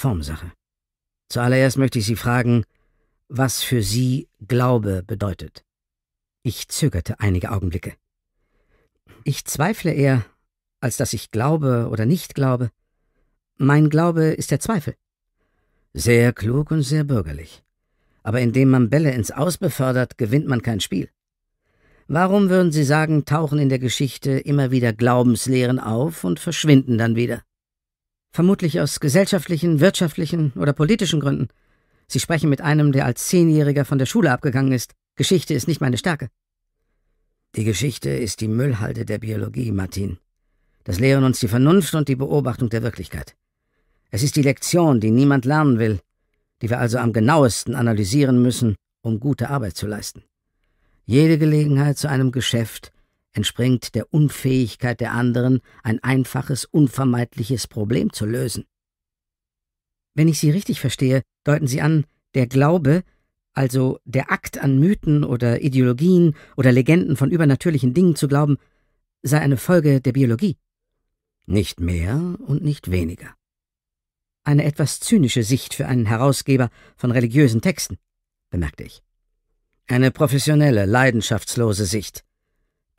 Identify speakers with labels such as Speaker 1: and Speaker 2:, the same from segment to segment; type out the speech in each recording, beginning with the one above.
Speaker 1: Formsache. Zuallererst möchte ich Sie fragen, was für Sie Glaube bedeutet. Ich zögerte einige Augenblicke. Ich zweifle eher, als dass ich glaube oder nicht glaube. Mein Glaube ist der Zweifel. Sehr klug und sehr bürgerlich. Aber indem man Bälle ins Aus befördert, gewinnt man kein Spiel. Warum würden Sie sagen, tauchen in der Geschichte immer wieder Glaubenslehren auf und verschwinden dann wieder? Vermutlich aus gesellschaftlichen, wirtschaftlichen oder politischen Gründen. Sie sprechen mit einem, der als Zehnjähriger von der Schule abgegangen ist. Geschichte ist nicht meine Stärke. Die Geschichte ist die Müllhalde der Biologie, Martin. Das lehren uns die Vernunft und die Beobachtung der Wirklichkeit. Es ist die Lektion, die niemand lernen will, die wir also am genauesten analysieren müssen, um gute Arbeit zu leisten. Jede Gelegenheit zu einem Geschäft entspringt der Unfähigkeit der anderen, ein einfaches, unvermeidliches Problem zu lösen. Wenn ich Sie richtig verstehe, deuten Sie an, der Glaube, also der Akt an Mythen oder Ideologien oder Legenden von übernatürlichen Dingen zu glauben, sei eine Folge der Biologie. Nicht mehr und nicht weniger. Eine etwas zynische Sicht für einen Herausgeber von religiösen Texten, bemerkte ich. Eine professionelle, leidenschaftslose Sicht,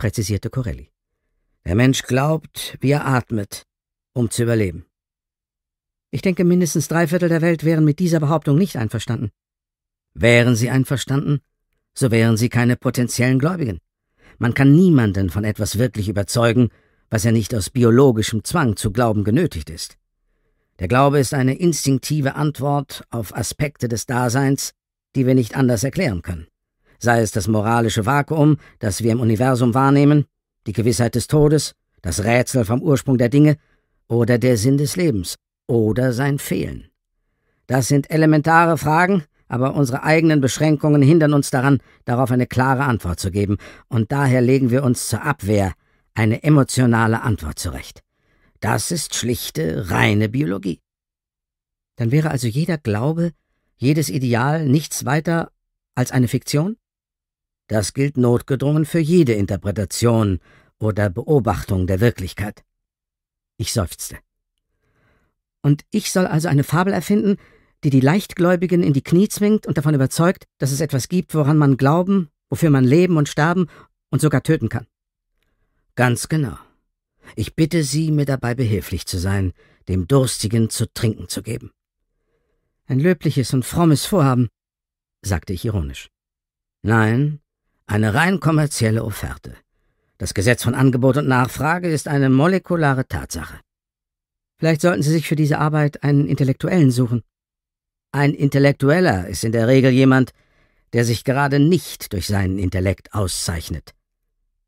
Speaker 1: präzisierte Corelli. Der Mensch glaubt, wie er atmet, um zu überleben. Ich denke, mindestens drei Viertel der Welt wären mit dieser Behauptung nicht einverstanden. Wären sie einverstanden, so wären sie keine potenziellen Gläubigen. Man kann niemanden von etwas wirklich überzeugen, was er nicht aus biologischem Zwang zu glauben genötigt ist. Der Glaube ist eine instinktive Antwort auf Aspekte des Daseins, die wir nicht anders erklären können sei es das moralische Vakuum, das wir im Universum wahrnehmen, die Gewissheit des Todes, das Rätsel vom Ursprung der Dinge oder der Sinn des Lebens oder sein Fehlen. Das sind elementare Fragen, aber unsere eigenen Beschränkungen hindern uns daran, darauf eine klare Antwort zu geben, und daher legen wir uns zur Abwehr eine emotionale Antwort zurecht. Das ist schlichte, reine Biologie. Dann wäre also jeder Glaube, jedes Ideal nichts weiter als eine Fiktion? Das gilt notgedrungen für jede Interpretation oder Beobachtung der Wirklichkeit. Ich seufzte. Und ich soll also eine Fabel erfinden, die die Leichtgläubigen in die Knie zwingt und davon überzeugt, dass es etwas gibt, woran man glauben, wofür man leben und sterben und sogar töten kann. Ganz genau. Ich bitte Sie, mir dabei behilflich zu sein, dem Durstigen zu trinken zu geben. Ein löbliches und frommes Vorhaben, sagte ich ironisch. Nein, eine rein kommerzielle Offerte. Das Gesetz von Angebot und Nachfrage ist eine molekulare Tatsache. Vielleicht sollten Sie sich für diese Arbeit einen Intellektuellen suchen. Ein Intellektueller ist in der Regel jemand, der sich gerade nicht durch seinen Intellekt auszeichnet,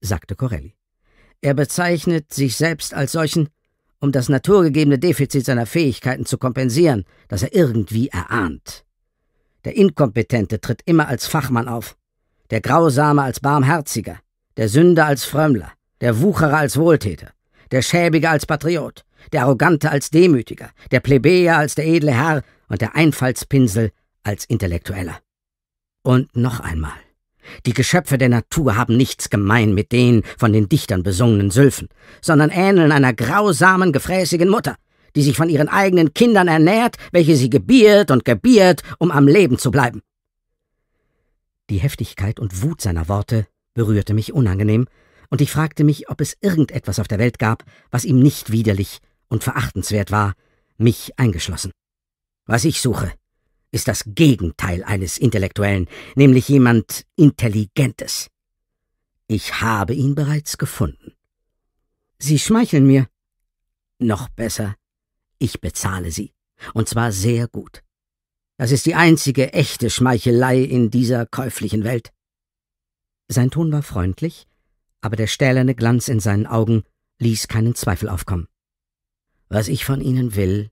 Speaker 1: sagte Corelli. Er bezeichnet sich selbst als solchen, um das naturgegebene Defizit seiner Fähigkeiten zu kompensieren, das er irgendwie erahnt. Der Inkompetente tritt immer als Fachmann auf, der Grausame als Barmherziger, der Sünder als Frömmler, der Wucherer als Wohltäter, der Schäbige als Patriot, der Arrogante als Demütiger, der Plebejer als der edle Herr und der Einfallspinsel als Intellektueller. Und noch einmal. Die Geschöpfe der Natur haben nichts gemein mit den von den Dichtern besungenen Sylphen, sondern ähneln einer grausamen, gefräßigen Mutter, die sich von ihren eigenen Kindern ernährt, welche sie gebiert und gebiert, um am Leben zu bleiben. Die Heftigkeit und Wut seiner Worte berührte mich unangenehm, und ich fragte mich, ob es irgendetwas auf der Welt gab, was ihm nicht widerlich und verachtenswert war, mich eingeschlossen. Was ich suche, ist das Gegenteil eines Intellektuellen, nämlich jemand Intelligentes. Ich habe ihn bereits gefunden. Sie schmeicheln mir. Noch besser, ich bezahle Sie, und zwar sehr gut. Das ist die einzige echte Schmeichelei in dieser käuflichen Welt. Sein Ton war freundlich, aber der stählerne Glanz in seinen Augen ließ keinen Zweifel aufkommen. Was ich von Ihnen will,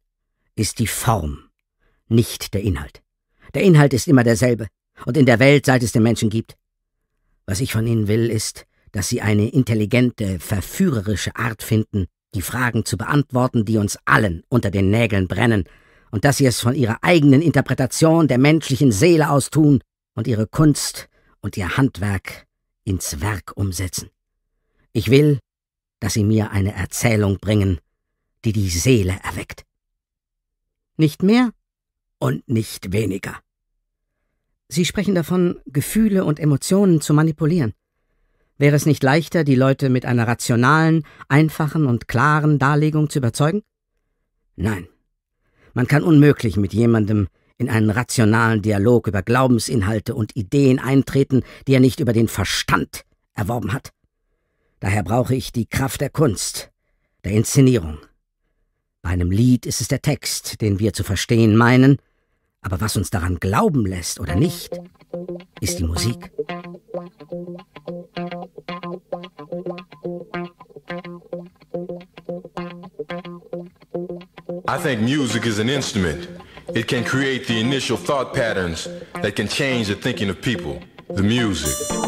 Speaker 1: ist die Form, nicht der Inhalt. Der Inhalt ist immer derselbe und in der Welt, seit es den Menschen gibt. Was ich von Ihnen will, ist, dass Sie eine intelligente, verführerische Art finden, die Fragen zu beantworten, die uns allen unter den Nägeln brennen, und dass sie es von ihrer eigenen Interpretation der menschlichen Seele aus tun und ihre Kunst und ihr Handwerk ins Werk umsetzen. Ich will, dass sie mir eine Erzählung bringen, die die Seele erweckt. Nicht mehr und nicht weniger. Sie sprechen davon, Gefühle und Emotionen zu manipulieren. Wäre es nicht leichter, die Leute mit einer rationalen, einfachen und klaren Darlegung zu überzeugen? Nein, man kann unmöglich mit jemandem in einen rationalen Dialog über Glaubensinhalte und Ideen eintreten, die er nicht über den Verstand erworben hat. Daher brauche ich die Kraft der Kunst, der Inszenierung. Bei einem Lied ist es der Text, den wir zu verstehen meinen, aber was uns daran glauben lässt oder nicht, ist die Musik. I think music is an instrument. It can create the initial thought patterns that can change the thinking of people. The music.